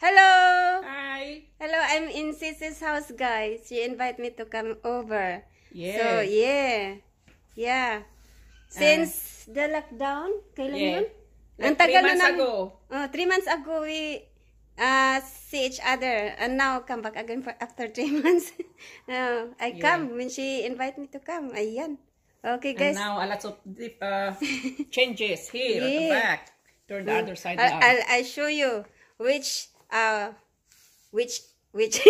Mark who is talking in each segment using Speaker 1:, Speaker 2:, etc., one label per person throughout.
Speaker 1: Hello! Hi! Hello, I'm in Sis's house, guys. She invited me to come over.
Speaker 2: Yeah. So, yeah. Yeah. Since
Speaker 1: uh, the lockdown, kailan yeah. yun? Like Ang tagal three months na, ago. Oh, three months ago, we uh, see each other. And now, come back again for after three months. uh, I yeah. come when she invited me to come. Ayan. Okay, guys. And now, a
Speaker 2: lot of deep, uh, changes here yeah. at the back. Turn the other side I'll, I'll,
Speaker 1: I'll show you which uh, which, which,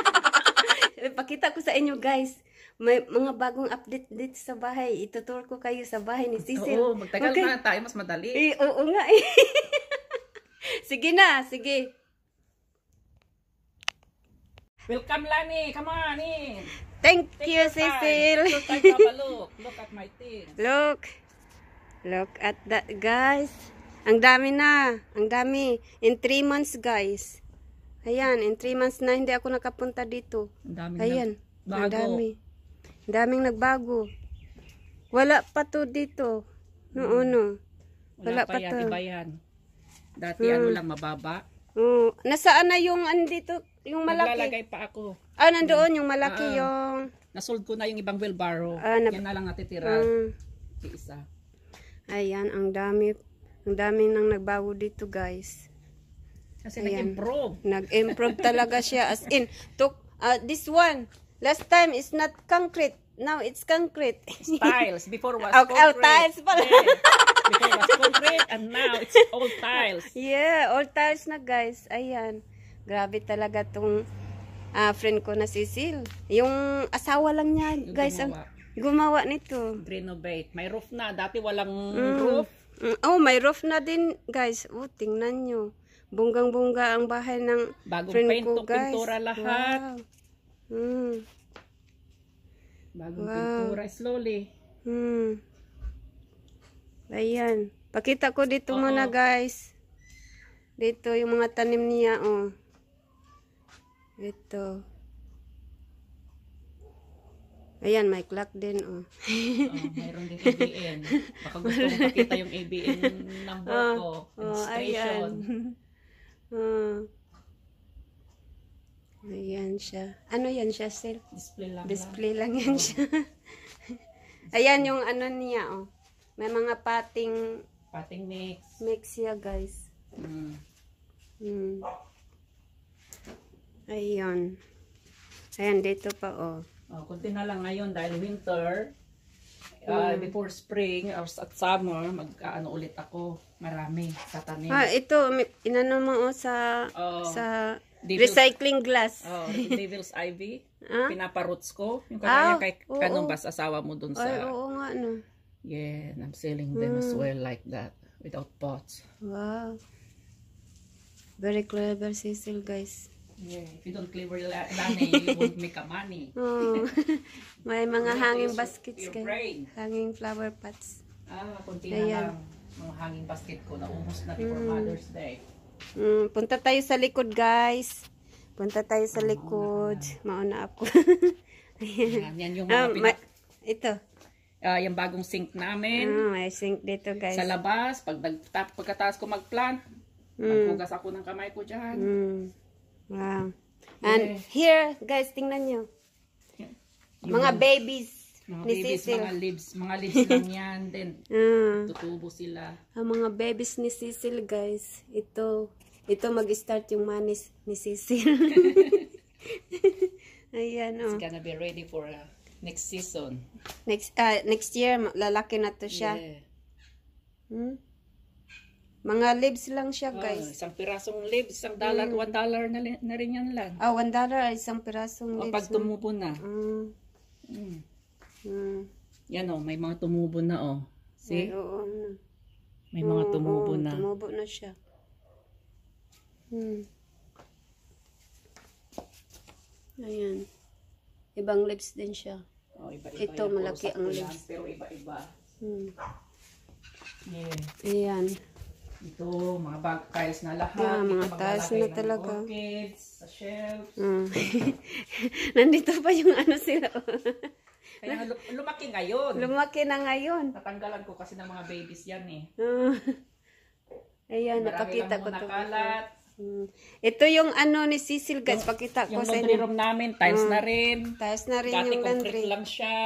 Speaker 1: pakita ko sa inyo guys, may mga bagong update dito sa bahay. Itutur ko kayo sa bahay ni Cecil. Oo, magtagal okay. na
Speaker 2: tayo, mas madali. Eh,
Speaker 1: oo nga eh. sige na, sige. Welcome Lani, come on in. Thank, Thank you, Cecil. Look,
Speaker 2: at my teeth
Speaker 1: Look. Look at that, guys. Ang dami na. Ang dami. In 3 months, guys. Ayan, in 3 months na hindi ako nakapunta dito. Ang daming Ayan. Ang dami. Ang daming nagbago. Wala pa to dito. Noon, hmm. no. Wala, Wala pa, pa to.
Speaker 2: Bayan. Dati ano hmm. lang, mababa.
Speaker 1: Hmm. Nasaan na yung andito, yung malaki? Naglalagay
Speaker 2: pa ako. Ah, nandoon yung malaki ah, ah. yung... Nasold ko na yung ibang wheelbarrow. Ah, yan na lang natitira. Hmm.
Speaker 1: Isa. Ayan, ang dami ang dami nang nagbago dito guys.
Speaker 2: Kasi nag-improve.
Speaker 1: Nag-improve talaga siya. As in, took, uh, this one, last time is not concrete. Now it's concrete. Tiles. Before was oh, concrete. Oh, tiles pala. Yeah. Before was concrete and now it's all tiles. Yeah, all tiles na guys. Ayan. Grabe talaga tong uh, friend ko na si Sil. Yung asawa lang niya guys. Gumawa. Ang, gumawa nito. Renovate. May roof na. Dati walang mm. roof. Mm, oh, may roof na din, guys. Oh, tingnan nyo. Bunggang-bungga ang bahay ng Bagong friend pinto, ko, guys. pintura lahat. Wow. Mm. Bagong wow. pintura, slowly. Hmm. Ayan. Pakita ko dito Oo. muna, guys. Dito, yung mga tanim niya, oh. Ito. Ayan, may clock din, oh. oh mayroon din ABN. Baka gusto mong pakita yung ABN number oh, ko. Oh, ayan. oh. Ayan siya. Ano yan siya, Sel? Display lang. Display lang, lang yan oh. siya. ayan yung ano niya, oh. May mga pating... Pating mix. Mix siya, guys. Mm. Mm. Ayan. Ayan, dito pa, oh. Oh, kunti
Speaker 2: na lang ngayon dahil winter,
Speaker 1: uh, mm. before
Speaker 2: spring or at summer, mag-ano ah, ulit ako. Marami sa tanim. Ah, ito,
Speaker 1: inano mo oh, sa, oh, sa recycling glass. Oh,
Speaker 2: devil's ivy. ah? Pinaparoots ko. Yung kagaya ah, kay oh, kanong bas asawa mo dun sa... Ay, oo nga, no. Yeah, I'm selling them mm. as hmm. well like that. Without pots.
Speaker 1: Wow. Very clever, Cecil, guys.
Speaker 2: Yeah, if you don't clever lani, you won't make a money. oh.
Speaker 1: May mga hanging baskets kayo. Hanging flower pots. Ah, kunti na lang.
Speaker 2: Mga hanging basket ko, naubos na before mm. Mother's Day.
Speaker 1: Mm, punta tayo sa likod, guys. Punta tayo sa likod. Mauna, Mauna ako.
Speaker 2: Ayan. Yan, yan yung mga oh, ah, pinag... Ito. Uh, yung bagong sink namin. Oh, may sink dito, guys. Sa labas. Pag pag, pagkataas ko mag-plant, mm. ako ng kamay ko dyan. Mm.
Speaker 1: Wow. And here, guys, tingnan nyo. Yung mga babies mga ni babies, Cecil. Mga leaves, mga leaves lang
Speaker 2: yan. Then, mm. tutubo sila.
Speaker 1: Ang mga babies ni Cecil, guys. Ito, ito mag-start yung manis ni Cecil.
Speaker 2: Ayan, oh. It's gonna be ready for uh, next season.
Speaker 1: Next, uh, next year, lalaki na to siya. Yeah. Hmm? Mga leaves lang siya, ah, guys. Oh,
Speaker 2: isang pirasong
Speaker 1: leaves, isang dollar, mm. one dollar na, na rin yan lang. Ah, oh, one dollar isang pirasong leaves. O, pag tumubo
Speaker 2: na. Mm.
Speaker 1: Mm. mm.
Speaker 2: Yan o, oh, may mga tumubo na o. Oh. See? Ay,
Speaker 1: oo, ano.
Speaker 2: May mga oo, tumubo oo, na. Tumubo
Speaker 1: na siya. Mm. Ayan. Ibang lips din siya. Oh, iba, iba Ito, malaki ang lips. pero iba-iba. Hmm.
Speaker 2: Yeah. Ayan. Ito, mga bag tiles
Speaker 1: na lahat. Yeah, mga tiles na talaga. Orchids, sa shelves. Mm. Nandito pa yung ano sila. Kaya lumaki ngayon. Lumaki na ngayon.
Speaker 2: Natanggalan ko kasi ng mga babies yan eh.
Speaker 1: Uh, ayan, napakita ko to. Mm. Ito yung ano ni Cecil guys, pakita ko sa inyo. Yung laundry room namin, tiles hmm. na rin. Tiles na rin Dati yung laundry. Dati concrete lang siya.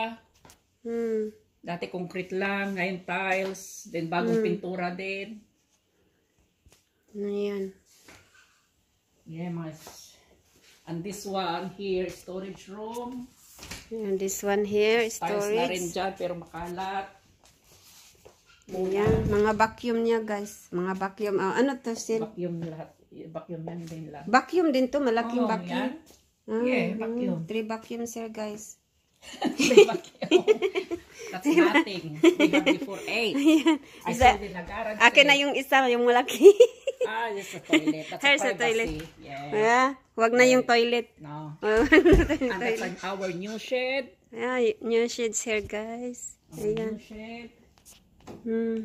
Speaker 1: Hmm. Dati concrete
Speaker 2: lang, ngayon tiles, then bagong hmm. pintura din. Ayan. Yeah, mas. And this one here, storage room.
Speaker 1: And this one here, storage. Tiles na rin
Speaker 2: dyan, pero makalat.
Speaker 1: Ayan, mga vacuum niya guys. Mga vacuum. Oh, ano to, Sil? Vacuum lahat. Vacuum yan din lang. Vacuum din to, malaking oh, vacuum. Yan. Ah, yeah, mm, vacuum. Mm, three vacuum, sir, guys. three vacuum. That's nothing. We have before eight. Ayan. I saw
Speaker 2: Akin na yung isa,
Speaker 1: yung malaki. ah, just the toilet. That's Hair sa toilet.
Speaker 2: Yeah. yeah.
Speaker 1: Wag na yung toilet. No. Wag na toilet. And that's like our new shed. Yeah, new shed's here, guys. Our Ayan. New shed. Hmm.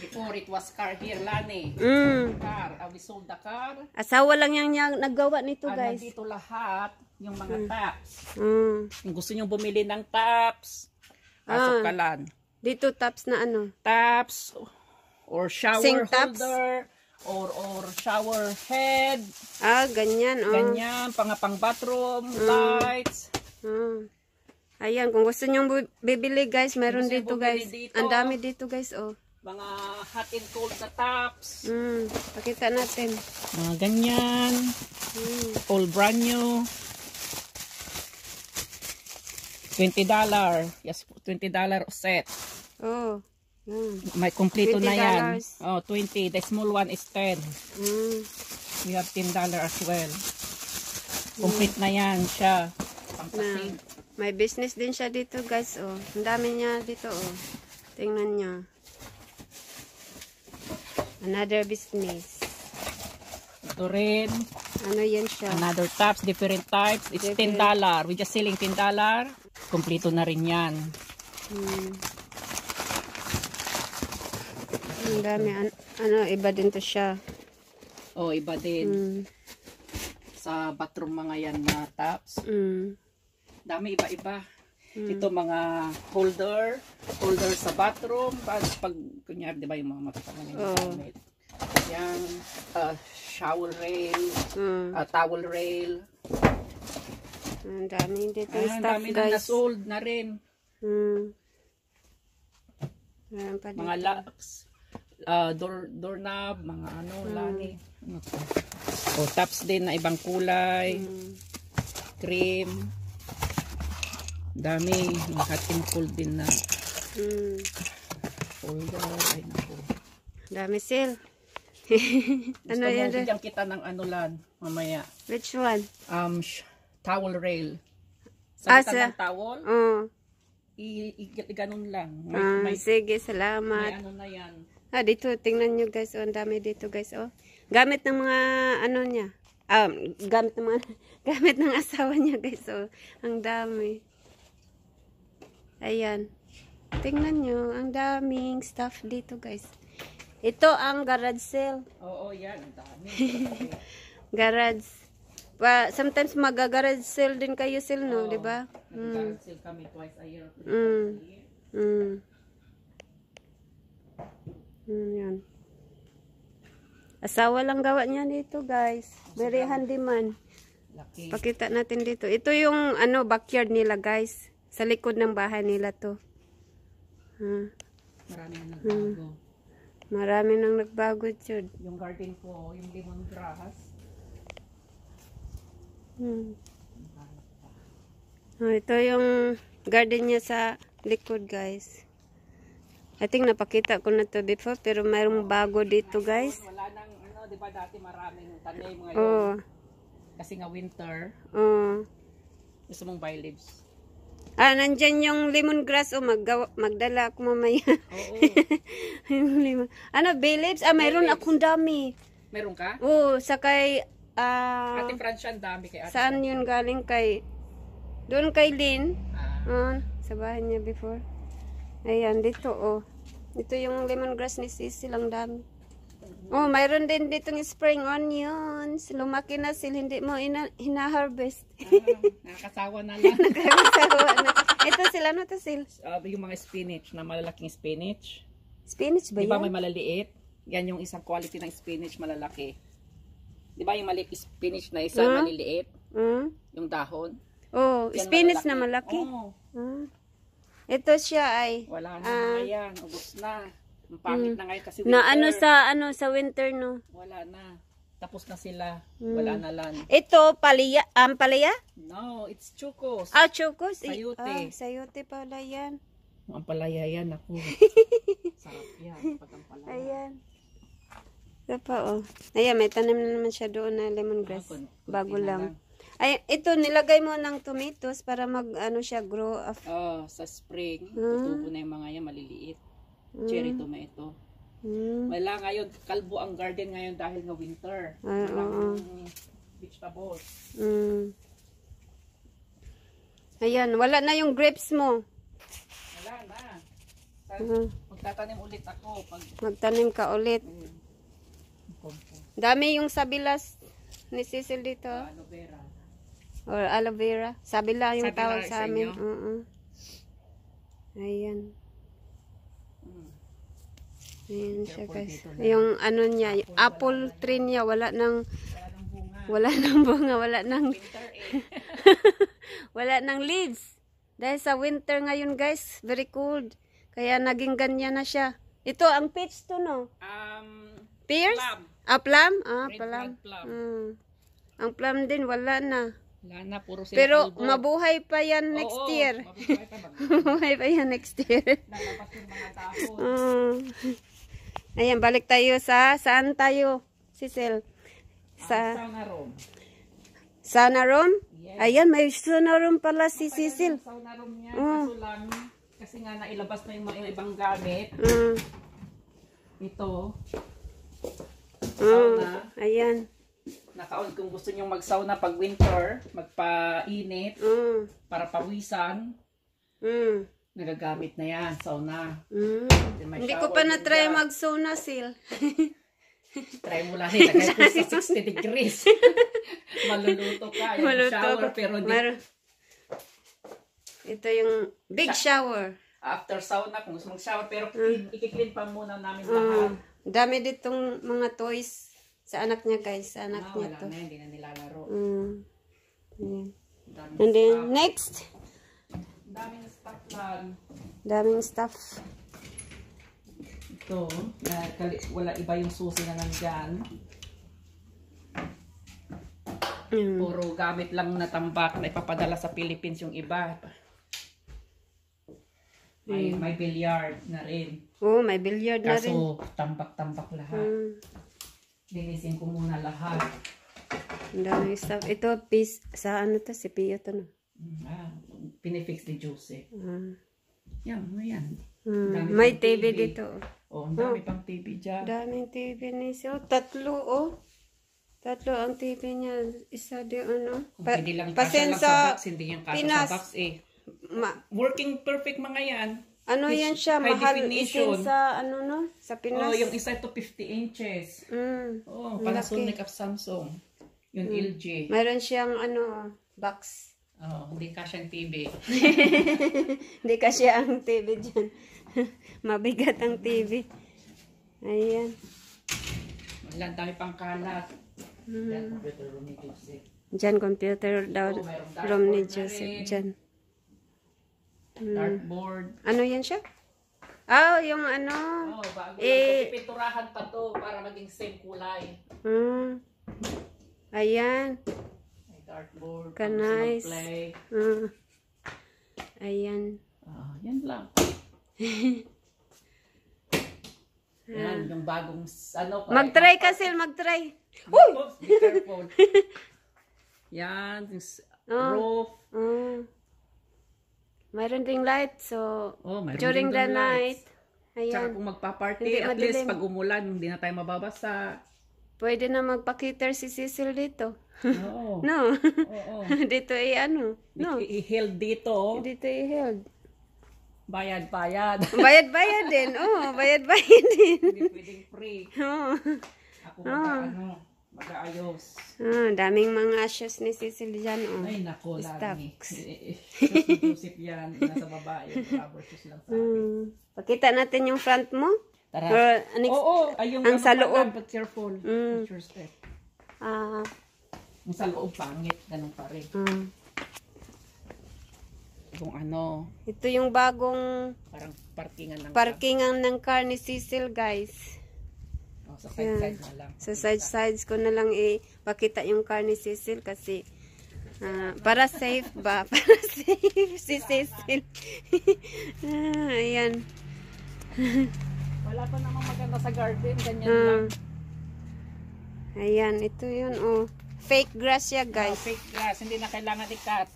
Speaker 2: Before it was car here, Lani. Mm. Car. Uh, we sold the car. Asawa
Speaker 1: lang yung, yung naggawa nito, uh, guys. Nandito
Speaker 2: lahat yung mga mm. taps.
Speaker 1: Mm. Kung gusto nyo bumili ng taps, pasok ah, ka lang. Dito taps na ano? Taps. Oh
Speaker 2: or shower Sink holder
Speaker 1: or or shower head. Ah, ganyan. Oh. Ganyan, pang pang bathroom, mm. lights. Mm. Ayan, kung gusto niyo bibili guys, meron dito guys. Ang dami dito guys, oh. Mga hot and cold na tops. Mm, pakita natin.
Speaker 2: Mga ganyan. Mm. All brand new. $20. Yes, $20 set.
Speaker 1: Oh. Mm. May kumpleto na yan.
Speaker 2: Oh, 20. The small one
Speaker 1: is 10. Mm. We have 10 dollar as well. Kumpleto mm. na yan siya. Pampasig. May business din siya dito guys. Oh. Ang dami niya dito. Oh. Tingnan niyo. Another business. Ito rin. Ano yan siya? Another
Speaker 2: types, different types. It's different. $10. We just selling $10. Kumpleto na rin yan. Mm.
Speaker 1: Ang dami. An ano, iba din to siya. Oh, iba din. Mm.
Speaker 2: Sa bathroom mga yan mga taps. Mm. Dami iba-iba. Mm. Ito mga holder, holder sa bathroom. Pag, pag kunyari, di ba yung mga matatangan oh. Yan, uh, shower rail, mm. uh, towel rail. Ang dami dito ah, stuff, dami guys. na sold na rin. Mm.
Speaker 1: Mga locks
Speaker 2: uh, door, doorknob, mga ano, mm. lani. Okay. O, tops din na ibang kulay. Mm. Cream. Dami. Nakating full din na.
Speaker 1: Mm. Folder. Ay, naku. Dami sil. ano yan? Gusto mo
Speaker 2: kita ng ano lan,
Speaker 1: mamaya. Which one? Um, towel rail. Sa ah, sa... ng
Speaker 2: towel? Oo. Oh. I, i, ganun
Speaker 1: lang. May, ah, may, sige, salamat. May ano na yan. Ah, dito, tingnan nyo guys. Oh, ang dami dito guys. Oh. Gamit ng mga, ano niya. Um, gamit ng mga, gamit ng asawa niya guys. Oh, ang dami. Ayan. Tingnan nyo. Ang daming stuff dito guys. Ito ang garage sale.
Speaker 2: Oo, oh, yan. Ang dami.
Speaker 1: garage. Pa, sometimes mag-garage sale din kayo sale, no? Oh, diba? Garage mm.
Speaker 2: sale kami twice a year. Mm.
Speaker 1: Mm. Mm, yan. Asawa lang gawa niya dito, guys. Very handy Laki. Pakita natin dito. Ito yung ano backyard nila, guys. Sa likod ng bahay nila to. Hmm. Marami nang hmm. nagbago. Hmm. Marami nang nagbago, Jud. Yung garden ko, yung lemon grass. Hmm. Oh, ito yung garden niya sa likod, guys. I think napakita ko na to before pero mayroong bago dito guys. Wala
Speaker 2: nang ano, 'di ba dati maraming tanim ngayon. Oh.
Speaker 1: Kasi nga winter. Oh. Gusto mong bay leaves. Ah, nandiyan yung lemongrass o oh, magdala ako mamaya. Oo. Oh, ano, bay leaves? Ah, mayroon bay akong dami. Meron ka? Oo, oh, sa kay uh, ah, Ate Francia ang
Speaker 2: dami kay Ate. Saan Francia. yun galing
Speaker 1: kay Doon kay Lynn. Ah. Uh, sa bahay niya before. Ayan, dito oh. Dito yung lemongrass ni Sisi lang dami. Oh, mayroon din ditong spring onions. Lumaki na sila, hindi mo hina-harvest. ah,
Speaker 2: nakakasawa na lang. nakakasawa na.
Speaker 1: Ito sila, ano to sila?
Speaker 2: Uh, yung mga spinach, na malalaking spinach. Spinach ba Di ba may malaliit? Yan yung isang quality ng spinach malalaki. Di ba yung maliit spinach na isa, uh ah. -huh. maliliit? Uh ah. -huh. Yung dahon.
Speaker 1: Oh, spinach malalaki. na malaki. Oh. Ah. Uh -huh. Ito siya ay
Speaker 2: wala na uh, ah, ngayon, ubos na. Ang pangit mm, na ngayon kasi winter. Na ano sa
Speaker 1: ano sa winter no.
Speaker 2: Wala na.
Speaker 1: Tapos na sila. Mm. Wala na lang. Ito palaya, um, palaya? No, it's chukos. Ah, chukos. Sayote. Ah, sayote pala yan. Ang palaya yan ako. Sarap yan pag ang palaya. Ayan. Ito pa oh. Ayan, may tanim na naman siya doon na lemongrass. Ah, bago lang. lang. Ay, ito nilagay mo ng tomatoes para mag ano siya grow up. Oh, sa spring, ah. tutubo na yung mga yan maliliit. Hmm. Cherry tomato. Hmm. Wala ngayon, kalbo ang garden
Speaker 2: ngayon dahil ng winter. Ay, ah, Walang vegetables.
Speaker 1: Hmm. Ayan, wala na yung grapes mo.
Speaker 2: Wala na. Sa, hmm. Magtatanim ulit ako. Pag... Magtanim
Speaker 1: ka ulit. Hmm. Dami yung sabilas ni Cecil dito. Aloe vera. Or aloe vera. Sabi Sabila yung Sabila tawag sa, sa amin. Mm uh -mm. -uh. Ayan. Ayan siya guys. Yung ano niya, yung apple tree niya, wala nang wala nang bunga, wala nang eh. wala nang leaves. Dahil sa winter ngayon guys, very cold. Kaya naging ganyan na siya. Ito ang peach to no? Um, Pears? Plum. Ah, plum? Ah, plum. plum. Mm. Ang plum din, wala na. Wala na, puro sila Pero elbow. mabuhay pa yan next Oo, year. Mabuhay pa, yan next year. Nalapas yung mga dahon. Uh, ayan, balik tayo sa, saan tayo, Cecil? Sa, ah, sauna room. Sauna room? Yes. Ayan, may sauna room pala si Mapaya Cecil.
Speaker 2: Sauna room niya, uh. kaso lang, kasi nga nailabas na yung mga ibang gamit. Uh.
Speaker 1: Ito. Mm. Sauna.
Speaker 2: Uh, ayan naka-on kung gusto niyo mag-sauna pag winter, magpainit, mm. para pawisan. Mm. Nagagamit na yan, sauna.
Speaker 1: Mm. Hindi ko pa na-try mag-sauna, Sil.
Speaker 2: try mo lang, ilagay eh, ko sa 60 degrees. Maluluto ka. Yung Maluto shower, ko. pero di... Mar
Speaker 1: Ito yung big shower. After sauna,
Speaker 2: kung gusto mag-shower, pero mm. ikiklin pa muna namin mm. lahat. Mm.
Speaker 1: Dami ditong mga toys. Sa anak niya, guys. Sa anak ah, niya to. Na, hindi na nilalaro. Mm. Yeah. And then, stuff. next. Daming stuff lang. Daming stuff.
Speaker 2: Ito, na, wala iba yung susi na nandyan. Mm. Puro gamit lang na tambak na ipapadala sa Philippines yung iba. May, mm. may billiard na rin.
Speaker 1: oh, may billiard na rin. Kaso,
Speaker 2: tambak-tambak lahat. Mm linisin ko muna lahat.
Speaker 1: Ang stuff. Ito, piece, sa ano to, si Pia to, no?
Speaker 2: Mm, ah, pinifix ni Jose.
Speaker 1: Ah. Yan, ano yan? Hmm. May TV, TV dito. Oh, ang dami oh. pang TV dyan. Daming TV ni si, oh, tatlo, oh. Tatlo ang TV niya. Isa di ano.
Speaker 2: Pa Kung hindi lang pasensya, lang sa box, hindi yan kasa Pinas, sa box eh.
Speaker 1: Ma working perfect mga yan. Ano Which, yan siya? Mahal isin sa, ano no? Sa Pinas? Oh, yung isa
Speaker 2: ito 50 inches. Mm. Oh,
Speaker 1: Panasonic of
Speaker 2: Samsung. Yung mm. LG.
Speaker 1: Meron siyang, ano, box. Oh, hindi
Speaker 2: ka siyang TV.
Speaker 1: hindi ka siya ang TV dyan. Mabigat ang TV. Ayan. Wala,
Speaker 2: dami pang kalat. Mm. Dyan, computer room ni Joseph.
Speaker 1: computer daw, oh, room ni Joseph. Dyan. Dartboard. Hmm. Ano yan siya? Oh, yung ano. Oh, bago eh,
Speaker 2: pinturahan pa to para maging same kulay.
Speaker 1: Hmm. Ayan.
Speaker 2: May dartboard. Ka nice. Play.
Speaker 1: Hmm. Ayan. Oh, ah, yan lang. Yan, ah. yung bagong ano Mag-try ka, Sil, mag-try. Uy! Be careful. Yan, yung oh. roof. Mm. Mayroon ding light. So, oh, during the lights. night. Ayan. Tsaka kung
Speaker 2: magpa-party, at madilim. least pag umulan, hindi na tayo mababasa.
Speaker 1: Pwede na magpa-cater si Cecil dito. Oo. no. Oo. dito ay ano. No. I-held dito. Dito i-held. Bayad-bayad. Bayad-bayad din. Oo, oh, bayad-bayad din. hindi pwedeng free. Oo. Ako oh. ano mag-aayos. Ah, daming mga ashes ni Cecil dyan. Oh. Ay, nako, lagi. Susip eh, eh, eh, yan. Nasa baba. Yung rubber shoes lang sa akin. Hmm. Pakita natin yung front mo. Tara. Or, ano, Oo, oh, ay, yung ang ano sa loob. Lang,
Speaker 2: but careful. Mm. With your
Speaker 1: step. Ah. Yung sa loob, pangit. Ganun pa rin. Mm.
Speaker 2: Itong ano.
Speaker 1: Ito yung bagong parang parkingan ng parkingan car. ng car ni Cecil, guys.
Speaker 2: Sa side-side na lang.
Speaker 1: Sa side-sides ko na lang eh pakita yung car ni Cecil kasi uh, para safe ba? Para safe si Cecil. ah, ayan.
Speaker 2: Wala pa namang maganda sa garden. Ganyan uh, lang.
Speaker 1: Ayan, ito yun oh.
Speaker 2: Fake grass ya ah, guys. Oh, fake grass. Hindi na kailangan ikat.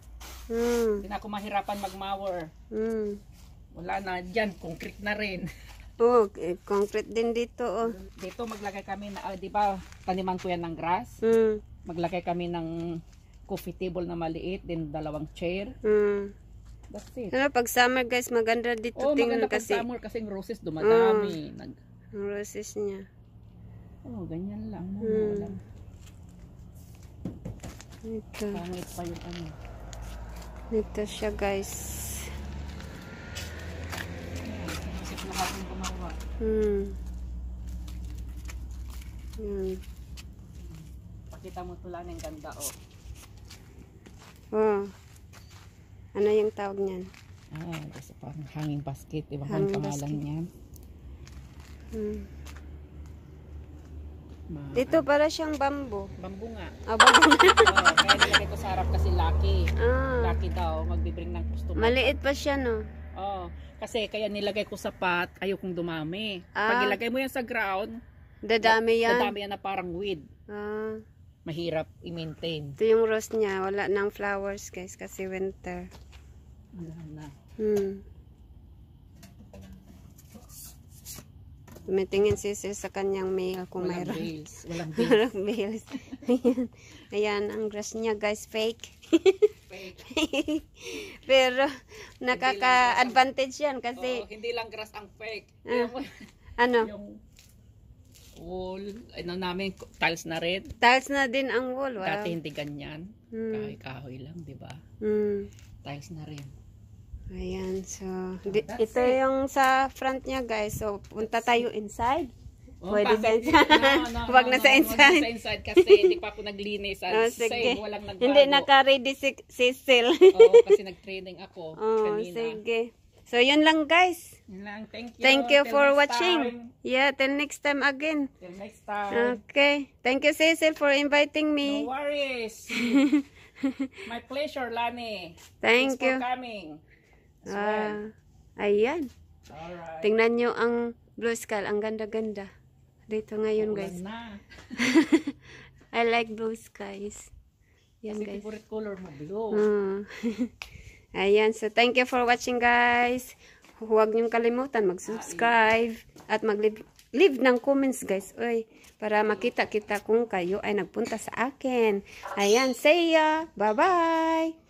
Speaker 2: Mm. Hindi na ako mahirapan magmower. Hmm. Wala na. Diyan, concrete na rin.
Speaker 1: Oh, eh, concrete din dito. Oh. Dito maglagay kami, na, ah, di ba
Speaker 2: taniman ko yan ng grass? Mm. Maglagay kami ng coffee table na maliit, din dalawang chair. Mm.
Speaker 1: That's it. Ano, pag summer guys, maganda dito oh, tingnan maganda kasi. Oh, maganda pag summer kasing roses dumadami. Oh. Nag... Roses niya.
Speaker 2: Oh, ganyan lang.
Speaker 1: Mm. Wala. Ito. Pangit pa yung ano. Ito siya guys. hapon gumawa. Hmm. Hmm. Pakita mo tula ng ganda, oh. Oh. Ano yung tawag niyan?
Speaker 2: Ah, gusto parang hanging basket. Ibang hanging pangalan basket. niyan.
Speaker 1: Hmm. Ma Dito para siyang bambo. Bambo nga. Ah, bambo. oh, kaya nilagay ko sa harap kasi laki.
Speaker 2: Ah. Laki daw, magbibring ng customer. Maliit pa siya, no? Oo.
Speaker 1: Kasi kaya nilagay
Speaker 2: ko sa pot, ayaw kong dumami. Ah. Pag ilagay mo yan sa ground, dadami yan. Dadami yan na parang weed. Ah. Mahirap
Speaker 1: i-maintain. Ito yung rose niya. Wala nang flowers guys kasi winter. Wala na. Hmm. Tumitingin si sir sa kanyang mail kung Walang mayroon. Bales. Walang bales. Walang bales. Ayan ang grass niya guys. Fake. Pero nakaka-advantage yan kasi oh, hindi lang
Speaker 2: grass ang fake. Ah, yung, ano? Yung
Speaker 1: wall, ano namin,
Speaker 2: tiles na red.
Speaker 1: Tiles na din ang wall. Wow. Dati hindi
Speaker 2: ganyan. Hmm. Kahoy, kahoy lang, di ba?
Speaker 1: Hmm. Tiles na rin. Ayan, so, That's ito it. yung sa front niya guys. So, punta tayo inside. Oh, Pwede sa inside. No, no, Wag no, na sa inside. Wag na sa inside kasi hindi pa
Speaker 2: ako naglinis. At oh, Same, walang nagbago. Hindi
Speaker 1: naka-ready si Cecil. Oo, oh, kasi
Speaker 2: nag-training ako oh, kanina. Sige.
Speaker 1: So, yun lang guys.
Speaker 2: Yun lang. Thank you. Thank you till for watching.
Speaker 1: Time. Yeah, till next time again. Till next time. Okay. Thank you Cecil for inviting me. No worries.
Speaker 2: My pleasure, Lani. Thank Thanks you. for coming.
Speaker 1: As uh, well. Ayan. Alright. Tingnan nyo ang blue skull. Ang ganda-ganda dito ngayon guys. I like blue skies. Yan guys. favorite
Speaker 2: color mo blue. Uh.
Speaker 1: Ayan, so thank you for watching guys. Huwag niyong kalimutan mag-subscribe at mag-leave ng comments guys. Oy, para makita kita kung kayo ay nagpunta sa akin. Ayan, see ya. Bye-bye.